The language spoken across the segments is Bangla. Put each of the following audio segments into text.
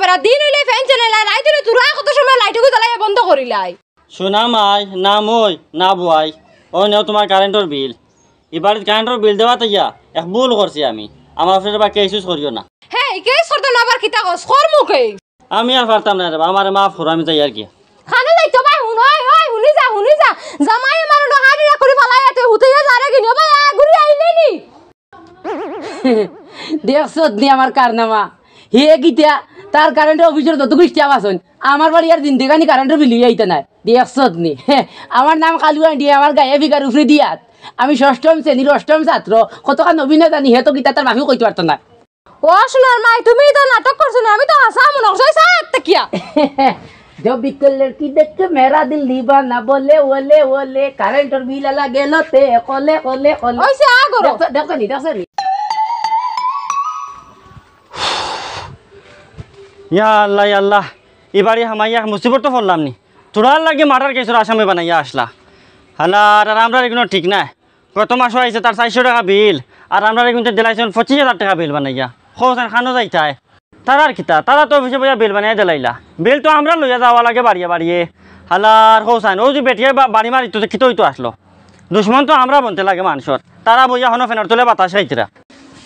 করমু দিন হইলে ফ্যান চালাই লাইট হইলে তুরা কত সময় লাইটুকু জ্বালাই বন্ধ করিলাই শোনা মাই না মই না বুয়াই ও নেও তোমার কারেন্টর বিল এবার কারেন্টর বিল দেওয়া তো ইয়া এক ভুল করছি আমি আমার ফ্রেন্ড বা কেস ইউজ করিও না হ্যাঁ কে সরতে না আবার কিতা কস আমি আর পারতাম না রে আমার মাফ করো আমি আর কি খানো নাই তো ভাই হুন হয় হয় হুনি যা হুনি যা জামাই না হাড়ি না করে পালাই আতে হুতে যা কি নিও ভাই আগুরি আইলে নি দেখছ নি আমার কারনামা হে কিতা তার কারেন্টের অফিসের যতটুকু স্টাফ আসুন আমার বাড়ি আর দিন থেকে কারেন্টের বিলি আইতে নাই দেখছত নি আমার নাম কালু দিয়ে আমার গায়ে বিকার উফরি দিয়াত আমি ষষ্ঠম শ্রেণীর অষ্টম ছাত্র কতখান অভিনেতা নিহে হেতো কিতা তার মাফিও কইতে পারতো না ও সোনার মাই তুমি তো নাটক করছো না আমি তো হাসা মনে হচ্ছে কিয়া जो बिक लड़की देख के मेरा दिल दीवाना बोले ओले ओले करंट और बिल लगा কলে কলে ओले ओले ओले ओइसे आ करो ইয়া আল্লাহ আল্লাহ এবারে হামাইয়া মুসিবত তো পড়লাম নি তোরা লাগে মাটার কেসের আসামে বানাইয়া আসলা হালার আর আমরা এগুলো ঠিক নাই গত মাসও আইছে তার চারশো টাকা বিল আর আমরা কিন্তু দিলাইছেন পঁচিশ হাজার টাকা বিল বানাইয়া হোসেন খানো যাইতায় তারা আর কিতা তারা তো অফিসে বইয়া বিল বানাই দিলাইলা বিল তো আমরা লইয়া যাওয়া লাগে বাড়িয়ে বাড়িয়ে হালার হোসেন ও যে বেটিয়ে বাড়ি মারি তো কিতো হইতো আসলো দুশ্মন তো আমরা বনতে লাগে মানুষের তারা বইয়া হনো ফেনার তোলে বাতাস খাইতিরা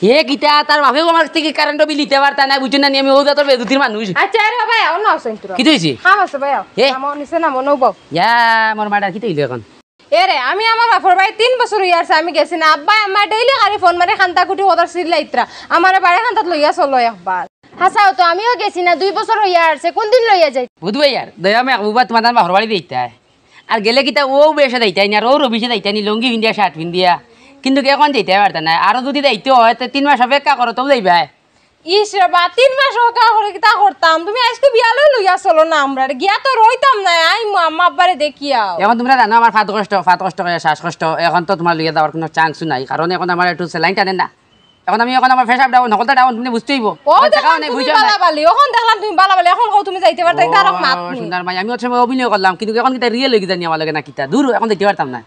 এ গীতা তার বাপেও আমার থেকে কারেন্ট বিল দিতে পারতা না বুঝুন না আমি ওদা তো বেদুতির মানুষ কি হইছে এ আমার নিছে না মনও বাও ইয়া আমার মাডা এখন এরে আমি আমার বাপর ভাই তিন বছর ইয়ারছে আমি গেছি না আব্বা আমার ডেইলি গাড়ি ফোন মারে খান্তা কুটি ওদার সিল্লা ইত্রা আমার বাড়ি খান্তাত লইয়া চলো একবার হাসাও তো আমিও গেছি না দুই বছর হইয়া আসছে কোন দিন লইয়া যাই বুধ ভাই আর দয়া আমি আবুবা তোমার বাপর বাড়ি দিতে আর গেলে কিতা ও বেশে দিতে না ও রবিশে দিতে নি লঙ্গি ইন্ডিয়া শার্ট ইন্ডিয়া কিন্তু এখন যেতে পারতে না আরো যদি যাইতে হয় তো তিন মাস অপেক্ষা করো তো যাইবা ইস বা তিন মাস অপেক্ষা করে তা করতাম তুমি আজকে বিয়ালে লইয়া চলো না আমরা গিয়া তো রইতাম না আই আম্মা আব্বারে দেখিয়াও এখন তোমরা জানো আমার ফাত কষ্ট ফাত কষ্ট করে শ্বাস কষ্ট এখন তো তোমার লইয়া যাওয়ার কোনো চান্স নাই কারণ এখন আমার একটু স্যালাইন টানে না এখন আমি এখন আমার ফেসাব ডাউন সকলটা ডাউন তুমি বুঝতেই ও দেখলাম তুমি বালাবালি এখন দেখলাম তুমি বালা বালাবালি এখন কও তুমি যাইতে পারতাই তার মাত সুন্দর মাই আমি ওর সময় অভিনয় করলাম কিন্তু এখন কিটা রিয়েল হই জানি আমার লাগে না কিটা দূর এখন যাইতে পারতাম না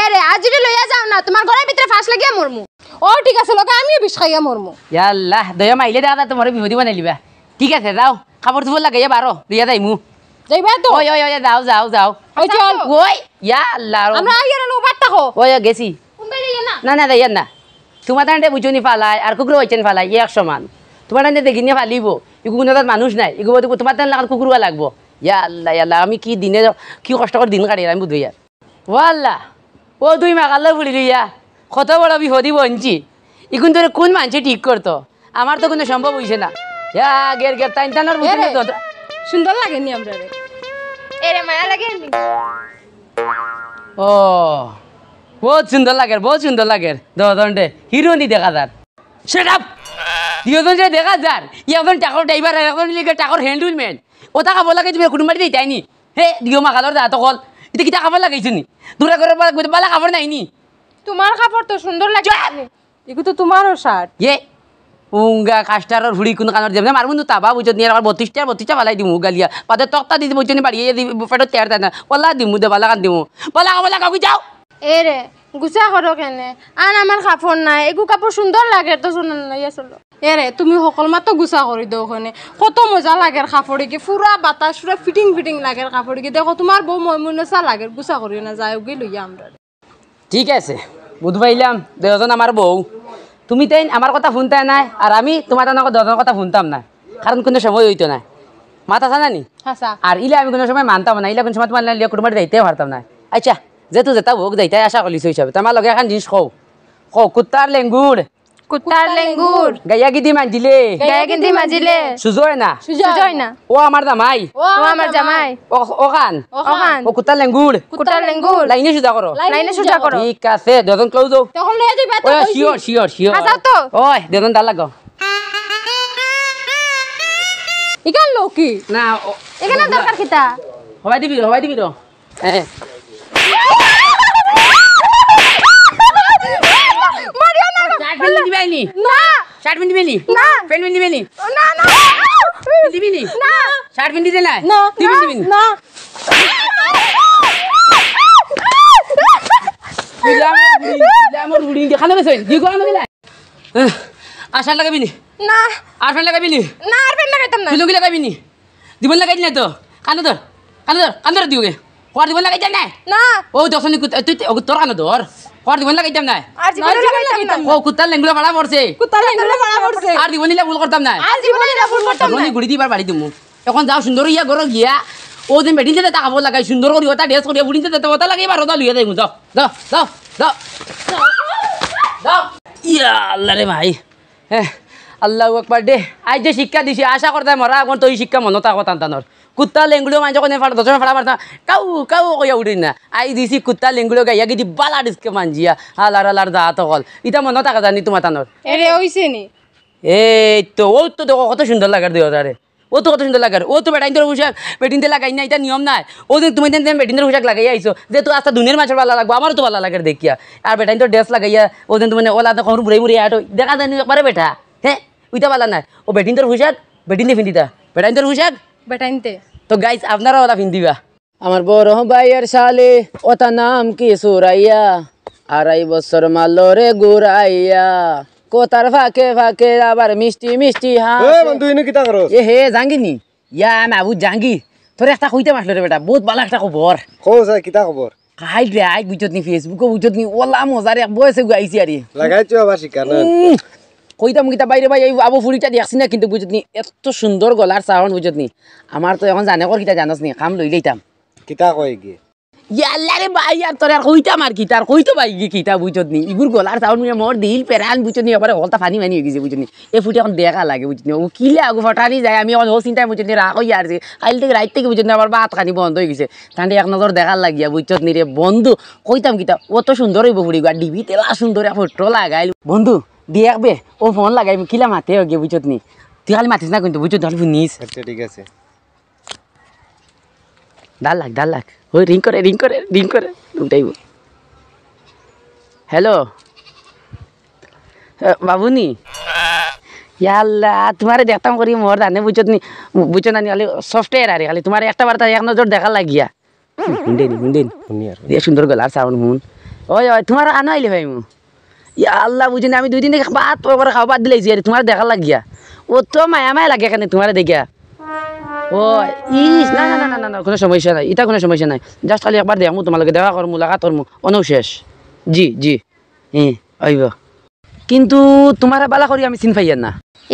এ রে আজ যদি লইয়া যাও না তোমার গলার ভিতরে ফাঁস লাগিয়া মরমু ও ঠিক আছে লোকে আমিও বিষ খাইয়া মরমু ইয়াল্লাহ দয়া মাইলে দাদা তোমার বিহু দিব লিবা ঠিক আছে যাও খাবার ধুব লাগে বারো লইয়া যাইমু যাইবা তো ওই ওই ওই যাও যাও যাও ওই চল ওই ইয়া আল্লাহ আমরা আইয়া না উবার থাকো ওই গেছি না না যাইয়া না তোমার তাহলে বুঝুনি ফালাই আর কুকুর হইছেন ফালাই এক সমান তোমার তাহলে দেখি নিয়ে ফালিব ইগু কোনো মানুষ নাই ইগু তোমার তাহলে কুকুরবা লাগবো ইয়া আল্লাহ আল্লাহ আমি কি দিনে কি কষ্ট করে দিন কাটিয়ে আমি বুধ ইয়ার ও আল্লাহ ও তুই মাকাল্লা বুড়ি ইয়া কত বড় বিপদি বঞ্চি এখন তোর কোন মানুষ ঠিক করতো আমার তো কিন্তু সম্ভব হয়েছে না গের গের সুন্দর লাগেনি আমরা ও বহুত সুন্দর লাগে বহুত সুন্দর লাগের দে হিরোনি দেখা যার সেট যে দেখা যার ইয়াখন টাকর ড্রাইভার টাকর হ্যান্ডেলম্যান ও টাকা বলা গেছে কোনো মাটি নি হে দিও মাকালর তো কল এটা কিটা খাবার লাগাইছ নি দূরা করে বালা খাবার নাই নি তোমার কাপড় তো সুন্দর লাগে এগু তো তোমারও শার্ট এ ইয়ে, উঙ্গা কাস্টারর হুড়ি কোন কানর দেবে মারবো তো তাবা বুঝত নিয়ে আমার বত্রিশটা বত্রিশটা বালাই দিমু গালিয়া পাতে তক্তা দিতে বুঝতে বাড়িয়ে দিবি পেটো তেয়ার দেয় না দিমু দে বালা কান দিমু বলা বলা কাকু যাও এ রে গুছা করো কেনে আর আমার কাপড় নাই এগু কাপড় সুন্দর লাগে তো শোনান লইয়া চলো এরে তুমি সকল মাত্র গুছা কৰি দিও ওখানে কত মজা লাগে কাপড়কে পুরা বাতাস পুরা ফিটিং ফিটিং লাগে কাপড়কে দেখো তোমার বউ ময়মনসা লাগে গুছা করি না যায় ওগে লইয়া আমরা ঠিক আছে বুধবাইলাম দেহজন আমার বউ তুমি তাই আমার কথা শুনতে নাই আর আমি তোমার তেনেকুৱা দুজনের কথা শুনতাম না কাৰণ কোনো সময় হৈতো নাই মাত আসা জানি আর ইলে আমি কোনো সময় মানতাম না ইলে কোনো সময় তোমার লিয়া কুটুমার যাইতে পারতাম না আচ্ছা যেহেতু যেটা ভোগ যাইতে আশা কৰিছো হিসাবে তোমার লগে এখন জিনিস কও কও কুত্তার লেঙ্গুড় কুত্তার লেঙ্গুর গাইয়া গিদি মানজিলে গাইয়া গিদি মানজিলে সুজয় না সুজয় না ও আমার জামাই ও আমার জামাই ওখান ওখান ও কুত্তার লেঙ্গুর কুত্তার লেঙ্গুর লাইনে সুজা করো লাইনে সুজা করো ঠিক আছে দুজন ক্লোজ দাও তখন লয়ে যাবে তো শিওর শিওর শিওর আচ্ছা তো ওই দুজন দা লাগো ইকাল লোকি না এখানে দরকার কিতা হবাই দিবি হবাই দিবি রো হ্যাঁ শার্ট প্যান্ট দিবে না শার্ট প্যান্ট দিবে না প্যান্ট প্যান্ট নি না না দিবি নি না শার্ট প্যান্ট না না দিবি দিবি না আশার লাগাবি নি না আর ফ্যান লাগাবি নি না আর ফ্যান লাগাইতাম না তুই লাগাবি নি দিবন লাগাই না তো কানে ধর কানে ধর কানে ধর দিওগে কোয়ার দিবন লাগাই না না ও দশনি তুই তোর কানে ধর আর দিবন লাগাইতাম না আর জীবন লাগাইতাম না ও কুত্তার লেঙ্গুলা ভাড়া পড়ছে কুত্তার লেঙ্গুলা ভাড়া পড়ছে আর দিবন না আর জীবন নিলা ভুল করতাম না গুড়ি এখন যাও সুন্দর ইয়া গরো গিয়া ও দিন বেডিন যেতে তাকাবো লাগাই সুন্দর করি ওটা ড্রেস করি বুড়িন যেতে ওটা লাগাই বারো দা লুইয়া দেবো যাও যাও যাও যাও ইয়া আল্লাহ রে ভাই হ্যাঁ আল্লাহ একবার দে আজ যে শিক্ষা দিছি আশা করতে মরা এখন এই শিক্ষা মনত কথা তানোর কুত্তা লেঙ্গুলো মাঝে কোনে ফাড়া দশমে ফাড়া মারতাম কাউ কাউ কইয়া উঠি না আই দিছি কুত্তা লেঙ্গুলো গাইয়া গিয়ে বালা ডিসকে মানজিয়া আলার আলার দা তো কল ইটা মনত টাকা জানি তোমার তানোর এরে হইছে নি এই তো ও তো দেখো কত সুন্দর লাগার দিও তারে ও তো কত সুন্দর লাগার ও তো বেটাইন তোর পোশাক দে লাগাই না এটা নিয়ম নাই ও যে তুমি বেটিনদের পোশাক লাগাই আইছো যে আচ্ছা তো আস্তা দুনিয়ার মাছের ভালো লাগবো আমারও তো ভালো লাগার দেখিয়া আর বেটাইন তোর ড্রেস লাগাইয়া ও যে তুমি ওলা তো খবর বুড়াই বুড়াই আটো দেখা যায় একবারে বেটা হ্যাঁ উইতা পালা না ও বেটিনতর পোশাক বেটিনতে ফিন্দিতা বেটাইনতর পোশাক বেটাইনতে তো গাইস আপনারা ওলা ফিন্দিবা আমার বড় ভাইয়ের শালে ওটা নাম কি সুরাইয়া আড়াই বছর মালরে গুরাইয়া কোতার ফাঁকে ফাঁকে আবার মিষ্টি মিষ্টি হ্যাঁ বন্ধু কিতা করো এ হে জাঙ্গিনি ইয়া আমি আবু জাঙ্গি তোর একটা কইতে মাসলো রে বেটা বহুত ভালো একটা খবর কোস কিতা খবর খাই রে আই বুঝত নি ফেসবুকে বুঝত নি ওলা মজারে বয়সে গাইছি আরে লাগাইছো আবার শিকার কইতাম গীতা বাইরে ভাই এই আবু ফুরিটা দেখছি না কিন্তু বুঝতনি এত সুন্দর গলার সাউন্ড বুঝতনি আমার তো এখন জানে কর কিতা জানোস নি খাম লই লইতাম কিতা কয় গিয়ে ইয়াল্লারে ভাই আর তোর আর কইতাম আর কিতার কইতো ভাই গিয়ে কিতা বুঝতনি ইগুর গলার সাউন্ড মিয়া মোর দিল পেরান বুঝতনি এবারে হলতা ফানি মানি হয়ে গেছে বুঝতনি এ ফুটি এখন দেখা লাগে বুঝতনি ও কিলে আগু ফটানি যায় আমি এখন ও চিন্তায় বুঝতনি রাখো ইয়ার যে কাল থেকে রাত থেকে বুঝতনি আমার ভাত বন্ধ হয়ে গেছে তাহলে এক নজর দেখার লাগিয়া বুঝতনি রে বন্ধু কইতাম কিতা অত সুন্দর হইব ফুড়ি গা ডিবি তেলা সুন্দর ফটো লাগাইল বন্ধু দেখ বে ও ফোন লাগাই কিলা মাতে গে বুঝত নি তুই খালি মাতিস না কিন্তু বুঝত ধরবি নিস আচ্ছা ঠিক আছে ডাল লাগ ডাল লাগ ওই রিং করে রিং করে রিং করে উঠাইব হ্যালো বাবুনি ইয়াল্লা তোমারে দেখতাম করি মোর দানে বুঝত নি বুঝত না খালি সফটওয়্যার আরে খালি তোমার একটা বার্তা এক নজর দেখা লাগিয়া শুনদেন শুনদেন শুনি আর সুন্দর গলার সাউন্ড মুন ওই ওই তোমার আনো আইলে ভাই মু ইয়া আল্লাহ বুঝিনি আমি দুই দিন বাদ পরে খাওয়া বাদ দিলাইছি আর তোমার দেখা লাগিয়া ও তো মায়া মায়া লাগে এখানে তোমার দেখিয়া ও ইস না না না না না কোনো সমস্যা নাই এটা কোনো সমস্যা নাই জাস্ট খালি একবার দেখামো তোমালোকে দেখা করমু লাগা করমু অনৌ শেষ জি জি হ্যাঁ আইব কিন্তু তোমার বালা করি আমি চিন পাইয়ার না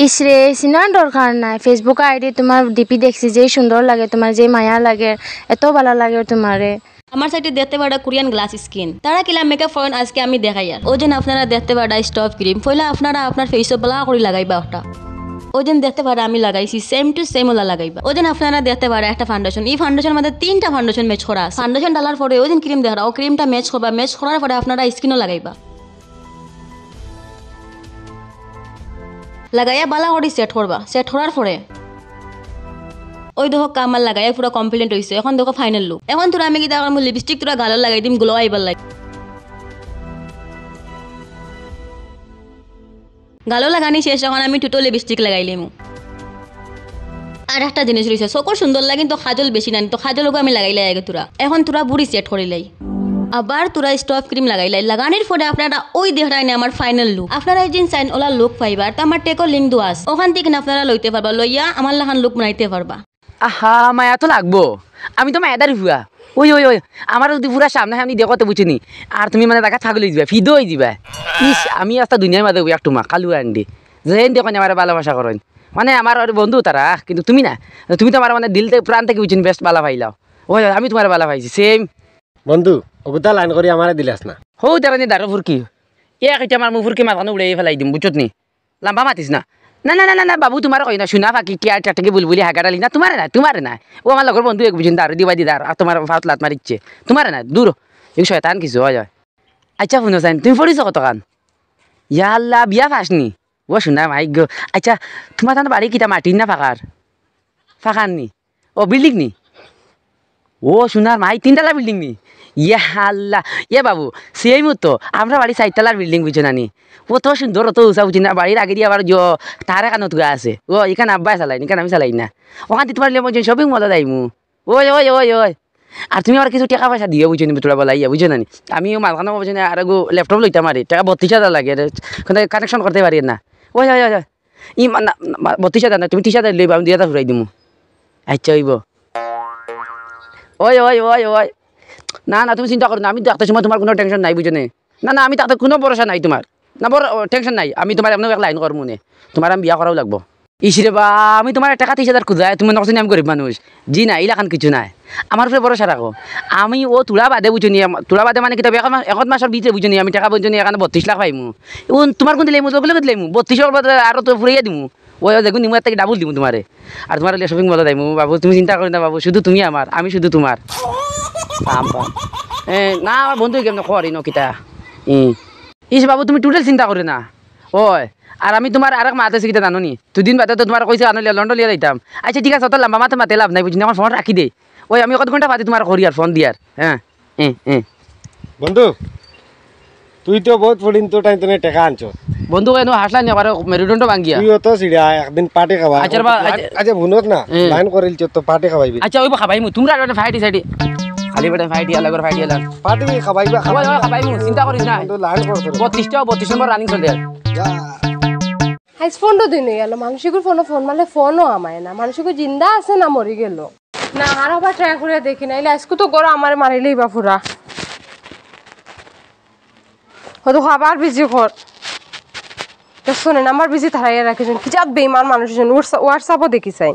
ইসরে সিনার দরকার নাই ফেসবুক আইডি তোমার ডিপি দেখছি যেই সুন্দর লাগে তোমার যেই মায়া লাগে এত ভালো লাগে তোমারে আমার সাইডে দেখতে পারা কোরিয়ান গ্লাস স্কিন তারা কিলা মেকআপ ফোন আজকে আমি দেখাই আর ওজন আপনারা দেখতে পাড়া স্টপ ক্রিম ফলে আপনারা আপনার ফেসও ব্লা করে লাগাইবা ওটা ওজন দেখতে পারা আমি লাগাইছি সেম টু সেম ওলা লাগাইবা ওজন আপনারা দেখতে পারা একটা ফাউন্ডেশন এই ফাউন্ডেশন মধ্যে তিনটা ফাউন্ডেশন ম্যাচ করা ফাউন্ডেশন ডালার পরে ওজন ক্রিম দেখা ও ক্রিমটা ম্যাচ করবা ম্যাচ করার পরে আপনারা স্কিনও লাগাইবা লাগাইয়া বালা করে সেট করবা সেট করার পরে ওই দেখো কামাল লাগাই পুরো কমপ্লিট হয়েছে এখন দেখো ফাইনাল লুক এখন তোরা আমি কিন্তু তার লিপস্টিক তোরা গালো লাগাই দিম গ্লো আইবার লাগে গালো লাগানি শেষ এখন আমি টুটো লিপস্টিক লাগাইলিম আর একটা জিনিস রয়েছে চকুর সুন্দর লাগে কিন্তু খাজল বেশি নানি তো খাজলকে আমি লাগাইলে আগে তোরা এখন তোরা বুড়ি সেট করিলাই আবার তোরা স্টপ ক্রিম লাগাইলাই লাগানির ফলে আপনারা ওই দেখায় না আমার ফাইনাল লুক আপনারা যেন সাইন ওলা লুক পাইবার তো আমার টেকো লিঙ্ক দেওয়া আছে ওখান থেকে আপনারা লইতে পারবা লইয়া আমার লাখান লুক বানাইতে পারবা আহা মায়া তো লাগবো আমি তো মায়া দাঁড়ি ভুয়া ওই ওই ওই আমার যদি পুরা সামনে সামনে দিয়ে কত বুঝিনি আর তুমি মানে দেখা থাকলে দিবা ফিদো হয়ে দিবা ইস আমি আস্তা দুনিয়ার মাঝে একটু মা কালু আন্ডি যেন দেখুন আমার ভালোবাসা করেন মানে আমার বন্ধু তারা কিন্তু তুমি না তুমি তো আমার মানে দিল থেকে প্রাণ থেকে বুঝিনি বেস্ট বালা ভাইলাও ওই আমি তোমার বালা ভাইছি সেম বন্ধু ওগুতা লাইন করি আমার দিলে আসনা হৌ তারা নি দাঁড়ো ফুরকি এক এটা আমার মুফুরকি ফুরকি মাথানো উড়ে ফেলাই দিম বুঝত নি লাম্বা মাতিস না না না না না বাবু তোমার কই না শুনা ফাঁকি কি আর টাটাকে বুলবুলি হাগারালি না তোমার না তোমার না ও আমার লগর বন্ধু এক বুঝুন দার দিবা দিদার আর তোমার ভাত লাত মারিচ্ছে তোমার না দূর এই শয়তান কিছু হয় আচ্ছা ফোন সাইন তুমি পড়িছ কত কান ইয়াল্লা বিয়া ফাঁসনি ও শুনা মাই গো আচ্ছা তোমার তান বাড়ি কিটা মাটির না ফাঁকার ফাঁকার নি ও বিল্ডিং নি ও শুনার মাই তিনটালা বিল্ডিং নি ইয়ে হাল্লা ইয়ে বাবু সেই মতো আমরা বাড়ি সাইডতলার বিল্ডিং বুঝো নানি অত সুন্দর অত উঁচা বুঝি না বাড়ির আগে দিয়ে আবার তারা কানত গা আছে ও এখানে আব্বাই চালাই এখানে আমি চালাই না ওখান দিতে পারলে বুঝি সবই মজা যাইমু ওই ওই ওই ওই আর তুমি আমার কিছু টাকা পয়সা দিও বুঝো নি তোরা বলা ইয়া নানি আমিও মালখানা বুঝি না আর ল্যাপটপ লইতাম আর টাকা বত্রিশ হাজার লাগে কানেকশন করতে পারি না ওই ওই ওই ই বত্রিশ হাজার না তুমি ত্রিশ হাজার লইবা আমি দুই হাজার ঘুরাই দিমু আচ্ছা হইব ওই ওই ওই ওই না না তুমি চিন্তা করো না আমি থাকতে সময় তোমার কোনো টেনশন নাই বুঝনে না না আমি তাতে কোনো ভরসা নাই তোমার না বড় টেনশন নাই আমি তোমার এমন লাইন করবো মনে তোমার আমি বিয়া করাও লাগবো ইসিরে বা আমি তোমার টাকা তিরিশ হাজার খুঁজায় তুমি নকশি আমি গরিব মানুষ জি না ইলাকান কিছু নাই আমার উপরে ভরসা রাখো আমি ও তোলা বাদে বুঝো নি বাদে মানে কিতাব এখন মাসের ভিতরে বুঝো নি আমি টাকা বুঝো নি এখানে বত্রিশ লাখ পাইমু ও তোমার কোন লেমু মুখলে দিলে মু বত্রিশ আরো তো ফুরিয়ে দিমু ও দেখুন নিমু থেকে ডাবল দিমু তোমারে আর তোমার শপিং মজা দেয় বাবু তুমি চিন্তা করি না বাবু শুধু তুমি আমার আমি শুধু তোমার পাম্পন না আমার বন্ধু কেমন খরি নকিতা ই ইস বাবু তুমি টোটাল চিন্তা করে না ওই আর আমি তোমার আরেক এক মাতে শিখিতে জানো নি দুদিন বাদে তো তোমার কইছে আনলে লন্ডন লিয়ে যাইতাম আচ্ছা ঠিক আছে অত লম্বা মাথা মাতে লাভ নাই বুঝিনি আমার ফোন রাখি দে ওই আমি কত ঘন্টা বাদে তোমার করি আর ফোন দিয়ার হ্যাঁ বন্ধু তুই তো বহুত ফুডিন তো টাইম তুমি টাকা আনছো বন্ধু কেন হাসলা নিয়ে আবার মেরুদণ্ড ভাঙ্গিয়া তুই তো সিড়া একদিন পার্টি খাবা আচ্ছা আচ্ছা ভুনত না লাইন করিল তো পার্টি খাবাইবি আচ্ছা ওই খাবাই তোমরা ফাইটি সাইডি খালি বেটা ফাইট চিন্তা করিস না তো লাইন 32 নম্বর রানিং চলে গেল ফোন ফোন ফোনও আমায় না জিন্দা আছে না মরি গেল না ট্রাই করে দেখি না তো মারিলেই বা পুরা খাবার বিজি কর শোনেন আমার বিজি থারাইয়া রাখিছেন কি যাত বেইমান মানুষজন হোয়াটসঅ্যাপও দেখি চাই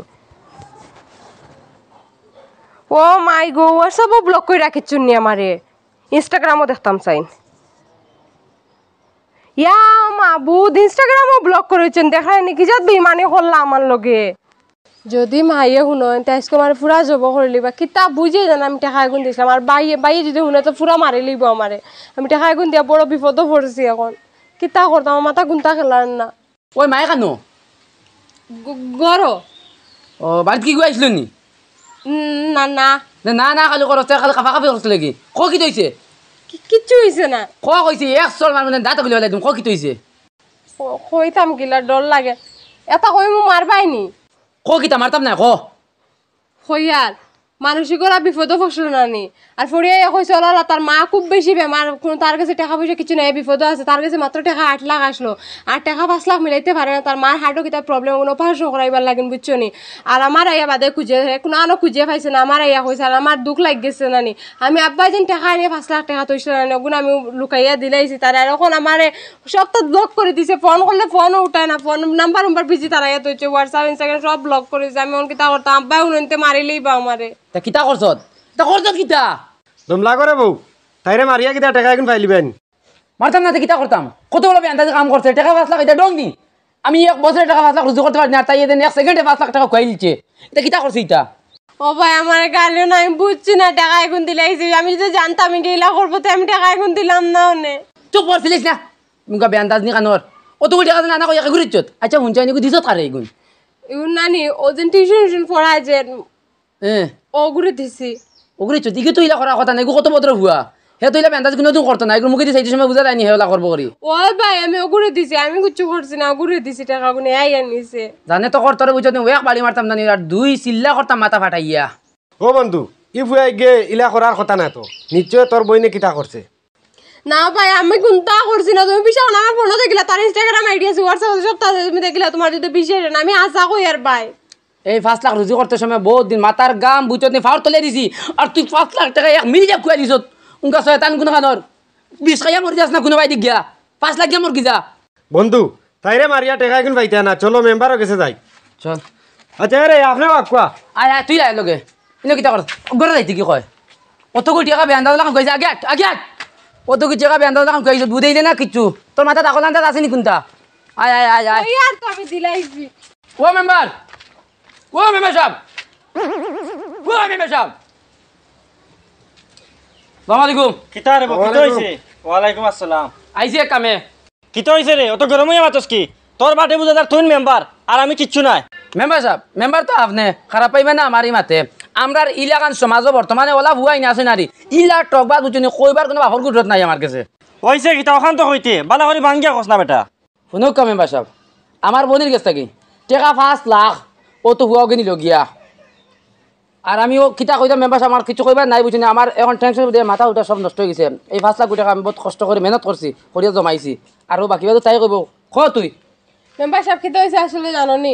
ও মাই গো হোয়াটসঅ্যাপও ব্লক করে রাখিছুন নি আমারে ইনস্টাগ্রামও দেখতাম চাইন ইয়া মা বুধ ইনস্টাগ্রামও ব্লক করেছেন দেখায় নাকি যাত বেইমানি করলা আমার লগে যদি মাইয়ে শুনোন তাই আজকে আমার পুরা জব করে লিবা কিতা বুঝিয়ে জানা আমি টাকা এগুন দিয়েছিলাম আর বাইয়ে বাইয়ে যদি শুনে তো পুরা মারি লিব আমারে আমি টাকা এগুন দিয়া বড় বিপদও পড়েছি এখন কিতা করতাম আমার মাথা গুন্তা খেলার না ওই মায়ে কানো গর ও বাড়িতে কি গো আসলো নি না না না না খালি করছে কালি কাফা কাফি করছে লাগি ক কি তৈছে কিচ্ছু হইছে না ক কইছে এক চল মার মানে দাঁত গলি ওলাই দিম ক কি তৈছে কইতাম গিলা ডর লাগে এটা কই মু মারবাই নি ক কি তা মারতাম না ক কই আর মানসিকরা বিপদ ফসল নানি আর ফরিয়া এখন চলাল তার মা খুব বেশি বেমার কোনো তার কাছে টাকা পয়সা কিছু নাই বিপদ আছে তার কাছে মাত্র টাকা আট লাখ আসলো আর টাকা পাঁচ লাখ মিলাইতে পারে না তার মার হার্টও কিতাব প্রবলেম কোনো অপারেশন করাইবার লাগেন বুঝছো নি আর আমার আইয়া বাদে খুঁজে কোনো আনো খুঁজে পাইছে না আমার আইয়া হয়েছে আর আমার দুঃখ লাগ গেছে নানি আমি আব্বা যেন টাকা আনিয়ে পাঁচ লাখ টাকা তৈছিল নানি ওগুলো আমি লুকাইয়া দিলাইছি তারা এখন আমার সবটা ব্লক করে দিছে ফোন করলে ফোনও উঠায় না ফোন নাম্বার নাম্বার বিজি তারা ইয়া তৈছে হোয়াটসঅ্যাপ ইনস্টাগ্রাম সব ব্লক করেছে আমি ওন কিতা করতাম আব্বা উনতে মারিলেই বা আমারে তা কিতা করছত তা করছত কিতা জমলা করে বউ তাইরে মারিয়া কিতা টাকা এখন ফাইলিবেন মারতাম না কিতা করতাম কত বড় বেন্দাজে কাম করছে টাকা পাঁচ লাখ এটা ডং নি আমি এক বছরে টাকা পাঁচ লাখ রুজু করতে পারি না তাই এদিন এক সেকেন্ডে পাঁচ লাখ টাকা খুয়াই দিচ্ছে এটা কিতা করছে এটা ও ভাই আমার গালিও না আমি বুঝছি না টাকা এখন দিলে আমি যদি জানতাম গেলা করবো তো আমি টাকা এখন দিলাম না ওনে চুপ করছিলিস না মুখা বেন্দাজ নি কানোর অতগুলো টাকা না কই একে ঘুরিচ্ছত আচ্ছা হুঞ্চাই নিকু দিছত কারে এগুন এগুন নানি যেন ওজন টিউশন পড়ায় যে হ্যাঁ অগুরে দিছি ওগুলি চুটি কি তুইলা করা কথা নাই কত বদর হুয়া হে তুইলা বেন্দাজ কোনো তুমি করতো নাই মুখে দিছে সময় বুঝা যায়নি হেলা করবো করি ও ভাই আমি ওগুরে দিছি আমি কিচ্ছু করছি না ওগুরে দিছি টাকা গুনে আই আনিছে জানে তো করতরে বুঝো তুমি এক বাড়ি মারতাম জানি আর দুই চিল্লা করতাম মাথা ফাটাইয়া ও বন্ধু ই ফুয়াই গে ইলা করার কথা না তো নিশ্চয় তোর বইনে কিটা করছে না ভাই আমি কোনটা করছি না তুমি বিশ্বাস আমার ফোনও দেখিলা তার ইনস্টাগ্রাম আইডি আছে হোয়াটসঅ্যাপ সব তুমি দেখিলা তোমার যদি বিশ্বাস আমি আশা কই আর ভাই এই পাঁচ লাখ রুজি করতে সময় বহুত দিন মাথার গাম বুঝত নি ফাওয়ার তোলে দিছি আর তুই পাঁচ লাখ টাকা এক মিলি যা খুঁয়া দিছত উনকা শয়তান কোনো কানর বিশ খাইয়া মরি যাস না কোনোবাই দিক গিয়া পাঁচ লাখ গিয়া মর কি যা বন্ধু তাইরে মারিয়া টেকা এখন পাইতে না চলো মেম্বারও গেছে যাই চল আচ্ছা রে আপনার বাকুয়া আয় আয় তুই আয় লগে এনে কিতা কর গরে যাইতে কি কয় অত কোটি টাকা বেয়ান্দা লাগাম কইছে আগে আট আগে আট অত কোটি টাকা বেয়ান্দা লাগাম কইছে বুঝাইলে না কিচ্ছু তোর মাথা দাগল আন্দাজ নি কোনটা আয় আয় আয় আয় আর তো দিলাইছি ও মেম্বার ও মেমে সাহেব ও মেমে সাহেব সালাম আলাইকুম কিতা রে কিতা হইছে ওয়ালাইকুম আসসালাম আইছে কামে কিতা হইছে রে অত গরম হইয়া মাতস কি তোর বাটে বুঝা তার তুই মেম্বার আর আমি কিচ্ছু নাই মেম্বার সাহেব মেম্বার তো আপনি খারাপ পাইবে না আমারই মাতে আমরার ইলাকান সমাজ বর্তমানে ওলা ভুয়াই না আছে নারী ইলা টকবাদ উচনি কইবার কোনো বাহর গুজরত নাই আমার কাছে হইছে কিতা ওখান তো হইতে বালা করে ভাঙ্গিয়া কস না বেটা শুনুক কামে মেম্বার সাহেব আমার বোনের কাছ থাকি টেকা পাঁচ লাখ ও তো হুয়াও কিনিল গিয়া আর আমিও কিতা কইতাম মেম্বার আমার কিছু কইবার নাই বুঝিনি আমার এখন টেনশন দিয়ে মাথা উঠা সব নষ্ট হয়ে গেছে এই ফাঁস লাখ টাকা আমি বহুত কষ্ট করে মেহনত করছি করিয়া জমাইছি আর বাকিবাদও তাই কইব ক তুই মেম্বার সাহেব খিতে হয়েছে আসলে জানো নি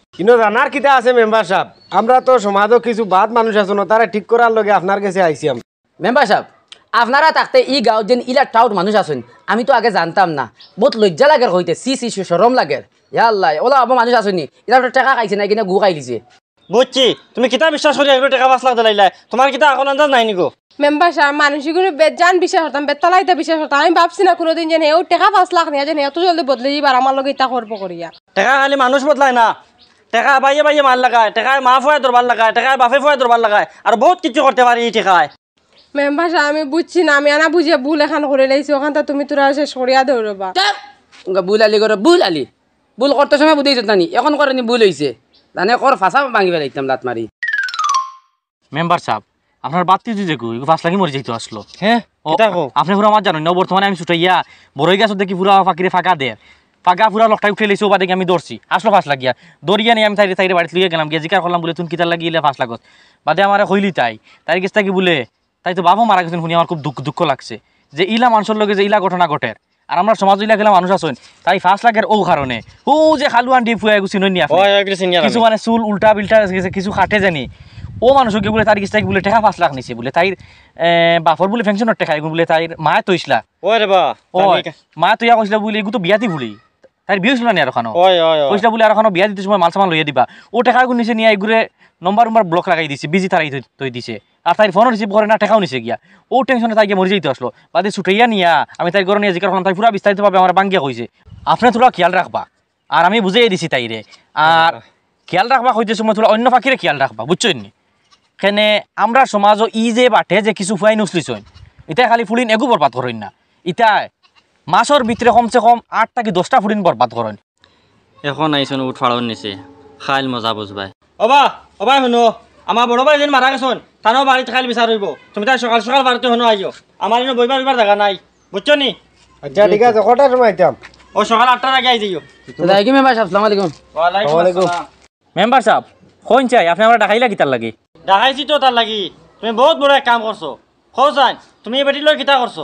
ইনো জানার কিতা আছে মেম্বার সাহেব আমরা তো সমাজও কিছু বাদ মানুষ আছো না তারা ঠিক করার লগে আপনার কাছে আইসি আমরা মেম্বার সাহেব আপনারা থাকতে ই গাঁও যেন ইলা টাউট মানুষ আছেন আমি তো আগে জানতাম না বহুত লজ্জা লাগে হইতে সি সি সরম লাগে ইয়া আল্লাহ ওলা আবার মানুষ আসেনি ইলা টাকা খাইছে না কিনা গু খাইলিছে বুঝছি তুমি কিতা বিশ্বাস করি এগুলো টাকা পাঁচ লাখ দিলাইলা তোমার কিতা এখন আন্দাজ নাই নিকো মেম্বার সাহেব মানুষগুলো বেজান বিশ্বাস হতাম করতাম বেতলাইতে বিশ্বাস করতাম আমি ভাবছি না কোনোদিন যেন হেউ টাকা পাঁচ লাখ নিয়ে যেন এত জলদি বদলে যাবার আমার লগে ইটা করবো করিয়া টাকা খালি মানুষ বদলায় না টেকা বাইয়ে বাইয়ে মার লাগায় টেকায় মা ফয়ে দরবার লাগায় টেকায় বাপে ফয়ে দরবার লাগায় আর বহুত কিছু করতে পারি এই টেকায় ভাষা আমি বুঝছি না আমি আনা বুঝে ভুল এখান করে লাইছি ওখান তা তুমি তোরা শেষ করিয়া দৌড়বা ভুল আলি করো ভুল আলি ভুল করতে সময় বুঝেই জানি এখন করে নি ভুল হয়েছে জানে কর ফাঁসা ভাঙিবে লাগতাম লাত মারি মেম্বার সাহেব আপনার বাতি যে কই ফাঁস লাগি মরে যেতে আসলো হ্যাঁ আপনি পুরো আমার জানো না বর্তমানে আমি ছুটাইয়া বড়ই গাছ দেখি পুরো ফাঁকিরে ফাঁকা দেয় ফাঁকা ফুরা লকটাই উঠে লিছো বাদে আমি দৌড়ছি আসলো ফাঁস লাগিয়া দৌড়িয়া নিয়ে আমি সাইডে সাইডে বাড়িতে লুয়ে গেলাম গিয়ে জিকার করলাম বলে তুমি কিতার লাগিয়ে ফাঁস লাগত বাদে আমার হইলি তাই তাই গেছে তাকে বলে তাই তো বাবা মারা গেছেন শুনি আমার খুব দুঃখ দুঃখ লাগছে যে ইলা মানুষের লগে যে ইলা ঘটনা ঘটে আর আমরা সমাজ ইলা গেলাম মানুষ আছেন তাই ফাঁস লাগের ও কারণে ও যে খালু আন্টি ফুয়ে গুছি নই কিছু মানে চুল উল্টা বিল্টা গেছে কিছু খাটে জানি ও মানুষকে বলে তার কিস্তাকে বলে টেকা ফাঁস লাখ নিছে বলে তাইর বাফর বলে ফেংশনের টেকা বলে তাইর মায় তৈসলা ওরে বা মা তৈয়া কইসলা বলে এগুলো তো বিয়াতি ভুলি তার বিয়ে ছিল না আরখানো পয়সা বলে বিয়া দিতে সময় মাল লইয়া দিবা ও নিছে নিয়ে এগুলো নম্বর নম্বর ব্লক লাগাই দিছে বিজি তারাই তৈ দিছে আর তাই ফোন রিসিভ করে না নিছে গিয়া ও টেনশনে তাই যাইতে আসলো বাদে ছুটাইয়া নিয়া আমি তাই গরম নিয়ে জিকার তাই পুরা বিস্তারিতভাবে আমার বাঙ্গিয়া কইছে আপনি তোরা খেয়াল রাখবা আর আমি দিছি তাইরে আর খেয়াল রাখবা হইতে সময় তোরা অন্য পাখিরে খেয়াল রাখবা বুঝছেন কেনে আমরা সমাজও ই যে বাটে যে কিছু ফুয়াই নুসলিছ এটা খালি ফুলিন একো বরবাদ করেন না ইতায় মাছর ভিতরে কমসে কম আট কি দশটা ফুটিন বরবাদ করেন এখন আইসন উঠ ফাড়ন নিছে খাইল মজা বুঝবাই অবা অবা শুনো আমার বড় ভাই যেন মারা গেছন তানও বাড়িতে খাইল বিচার তুমি তাই সকাল সকাল বাড়িতে শুনো আইও আমার এনে বইবার বইবার জায়গা নাই বুঝছো নি আচ্ছা ঠিক আছে কটার সময় আইতাম ও সকাল আটটার আগে আই যাইও আলাইকুম মেম্বার সাহেব আসসালামু আলাইকুম ওয়ালাইকুম আসসালাম মেম্বার সাহেব কোন চাই আপনি আমার ডাকাইলা কি তার লাগে ডাকাইছি তো তার লাগি তুমি বহুত বড় এক কাম করছো খোঁজ তুমি এই বেটি লই কিতা করছো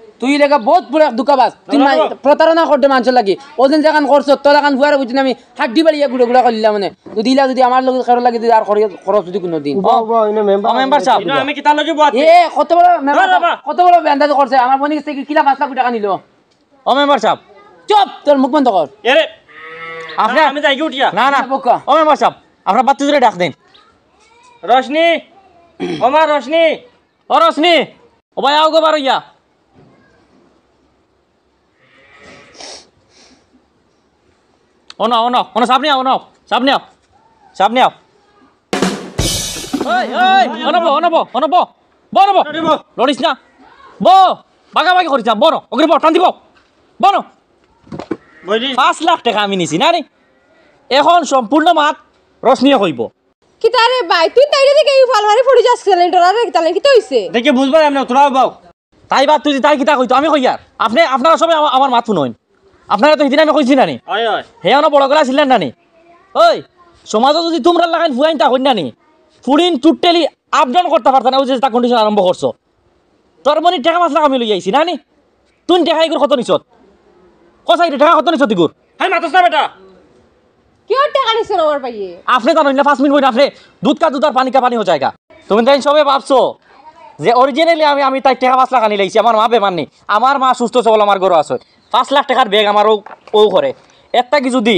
তুই এলাকা বহুত পুরা ঢুকাবাস তুই প্রতারণা করতে মানুষের লাগে ওজন যখন করছো তোর এখন ভুয়ার বুঝি আমি হাত দিবার ইয়ে ঘুরে ঘুরে মানে তুই দিলা যদি আমার লোক কারো লাগে আর খরচ যদি কোনো দিন কত বড় কত করছে আমার বোন টাকা নিল রশনি ও ভাই আও গো বারো অন অন অন সামনে আও অন সামনে আও সামনে আও অনব অনব অনব বনব লড়িস না ব বাগাবাগি করিস না বন ওকে ব টান দিব বন পাঁচ লাখ টাকা আমি নিছি না রে এখন সম্পূর্ণ মাত রসনীয় কইব কিতারে ভাই তুই তাইরে দেখে ইউ ফালভারে পড়ে যাস সিলিন্ডার আর তালে কি তইছে দেখে বুঝবা আমি তোরা বাও তাই বাদ তুই তাই কিতা কইতো আমি কই আর আপনি আপনারা সবাই আমার মাথু নইন আপনারা তো সিদিনা আমি কইছি নানি হেয়া বড় গলা ছিলেন নানি ওই সমাজত যদি তোমরা লাগাইন ফুয়াইন তা কইন নানি ফুড়িন টুটেলি আপ ডাউন করতে পারতাম ওই যে তা কন্ডিশন আরম্ভ করছো তোর মানে টেকা মাছ লাগা আমি লই আইছি নানি তুই টেকা এগুলো কত নিছত কসাই টেকা কত নিছত এগুর হাই মাতস না বেটা কিয় টেকা নিছেন আমার পাইয়ে আপনি জানেন না 5 মিনিট বই আপনি দুধ কা দুধ আর পানি কা পানি হয়ে যায়গা তুমি তাই সবে ভাবছো যে অরিজিনালি আমি আমি তাই টেকা মাছ লাগানি লাইছি আমার মা বেমান নেই আমার মা সুস্থ সবল আমার গরু আছে পাঁচ লাখ টাকার ব্যাগ আমারও ও করে একটা কি যদি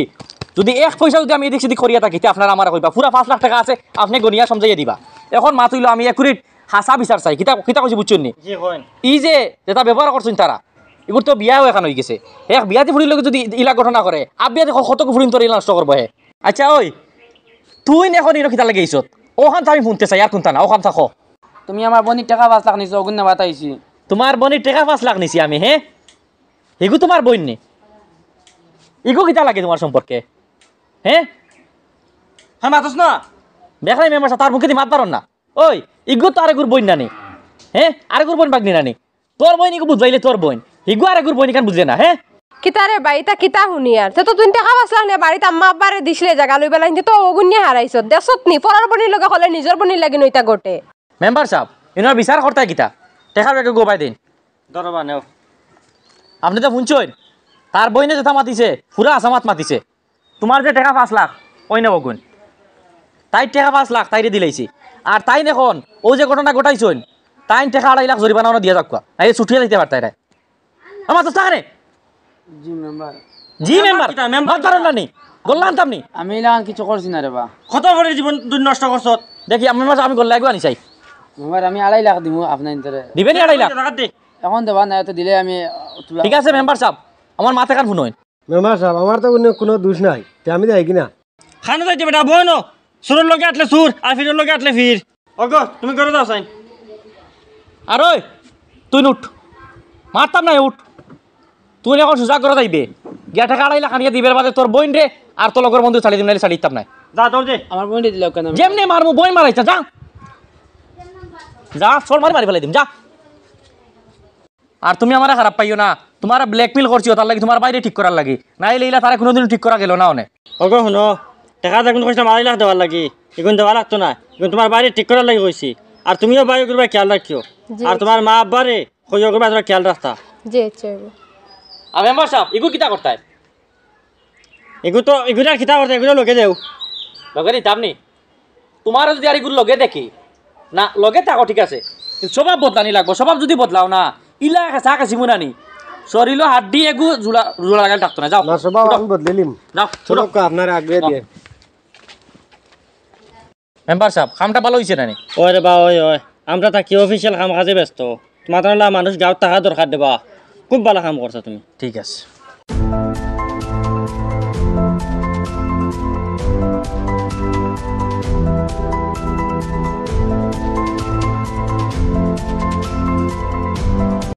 যদি এক পয়সা যদি আমি এদিক সেদিক করিয়া থাকি আপনারা আমার কইবা পুরা পাঁচ লাখ টাকা আছে আপনি গনিয়া সমজাইয়া দিবা এখন মা তুইলো আমি একুরিট হাসা বিচার চাই কিতা কিতা কইছি বুঝছেন নি ই যে যেটা ব্যবহার করছেন তারা এগুলো তো বিয়াও এখন হয়ে গেছে এক বিয়াতে ফুরির লোক যদি ইলা ঘটনা করে আবিয়াতে কতক ফুরিন তোর ইলা নষ্ট করবো হে আচ্ছা ওই তুই এখন ইনো খিতা লাগে ইসত ওখান আমি শুনতে চাই আর কোনটা না ওখান থাকো তুমি আমার বনির টাকা পাঁচ লাখ নিছো ওগুন না বাতাইছি তোমার বনির টাকা পাঁচ লাখ নিছি আমি হ্যাঁ এগু তোমার বইন নে ইগো কিতা লাগে তোমার সম্পর্কে হ্যাঁ হ্যাঁ মাতস না বেখাই মেম্বার তার মুখে দিয়ে মাত পারন না ওই ইগো তো আরেকুর বইন নানি হ্যাঁ আরেকুর বইন বাগনি নানি তোর বইন ইগো বুঝাইলে তোর বইন ইগো আরেকুর বইন কান বুঝে না হ্যাঁ কিতারে বাড়িটা কিতা শুনি আর তো তুমি টাকা বাঁচলাম নে বাড়িতে আম্মা আব্বারে দিছিলে জায়গা লৈ পেলাই তো অগুণে হারাইছ দেশত নি পরার বনির লগে হলে নিজৰ বনির লাগি নইতা গোটে মেম্বার সাহেব ইনার বিচার কর্তা কিতা দেখার বেগে গোবাই দিন দরবা নেও আপনি তো শুনছই তার বইনে যেথা মাতিছে পুরা আসামাত মাতিছে তোমার যে টেকা পাঁচ লাখ ওই নেব গুণ তাই টাকা পাঁচ লাখ তাইরে দিলাইছি আর তাই এখন ও যে ঘটনা ঘটাইছেন তাই টেকা আড়াই লাখ জরিমানা মানে দিয়ে যাক এই ছুটিয়ে দিতে পারতাই তাই আমার তো তাহারে জি মেম্বার মেম্বার ধরেন না গল্লান তামনি আমি লাগান কিছু করছি না রে বা কত করে জীবন তুই নষ্ট করছ দেখি আমি আমি গল্লা একবার আনি চাই আমি আড়াই লাখ দিব আপনার দিবেনি আড়াই লাখ দে এখন দেবা না তো দিলে আমি ঠিক আছে মেম্বার সাহেব আমার মাথা কান শুনো মেম্বার সাহেব আমার তো অন্য কোনো দোষ নাই আমি যাই কিনা খানো যাইতে বেটা বই ন সুরের লগে আটলে সুর আর ফিরের লগে আটলে ফির ওগো তুমি করে দাও সাইন আর ওই তুই উঠ মারতাম নাই উঠ তুই এখন সোজা করে যাইবে গিয়া টাকা আড়াইলা খানিয়ে দিবের বাদে তোর বইন রে আর তোর লগর বন্ধু ছাড়ি দিম নাইলে ছাড়ি দিতাম নাই যা তোর দে আমার বইন দিলে কেন যেমনি মারমু বই মারাইছ যা যা সর মারি মারি ফেলাই দিম যা আর তুমি আমার খারাপ পাইও না তোমার ব্ল্যাকমেল করছিও তার লাগে তোমার বাইরে ঠিক করার লাগে নাই এইলা তারা কোনোদিন ঠিক করা গেল না অনেক অগ শুনো টাকা দেখুন কইছিলাম আড়াই লাখ দেওয়ার লাগে এখন দেওয়া লাগতো না এখন তোমার বাইরে ঠিক করার লাগে কইছি আর তুমিও বাইরে করবে খেয়াল রাখিও আর তোমার মা আব্বারে কইও করবে তোমার খেয়াল রাখতা জি চাইবো আর মেম্বার সাহেব ইগু কিতা করতাই এগু তো এগুলা কিতা করতে এগুলো লগে দেও লগে দিতাম নি তোমার যদি আর এগুলো লগে দেখি না লগে থাকো ঠিক আছে স্বভাব বদলানি লাগবো স্বভাব যদি বদলাও না ইলা চা কাছি মুনানি শরীর হাড্ডি এগু জোড়া জোড়া লাগাল থাকতো না যাও বদলে নিম যাও আপনার আগে দিয়ে মেম্বার সাহেব কামটা ভালো হয়েছে না ওই রে বা ওই ওই আমরা তা কি অফিসিয়াল কাম কাজে ব্যস্ত তোমার মানুষ গাঁত তাহা দরকার দেবা খুব ভালো কাম করছো তুমি ঠিক আছে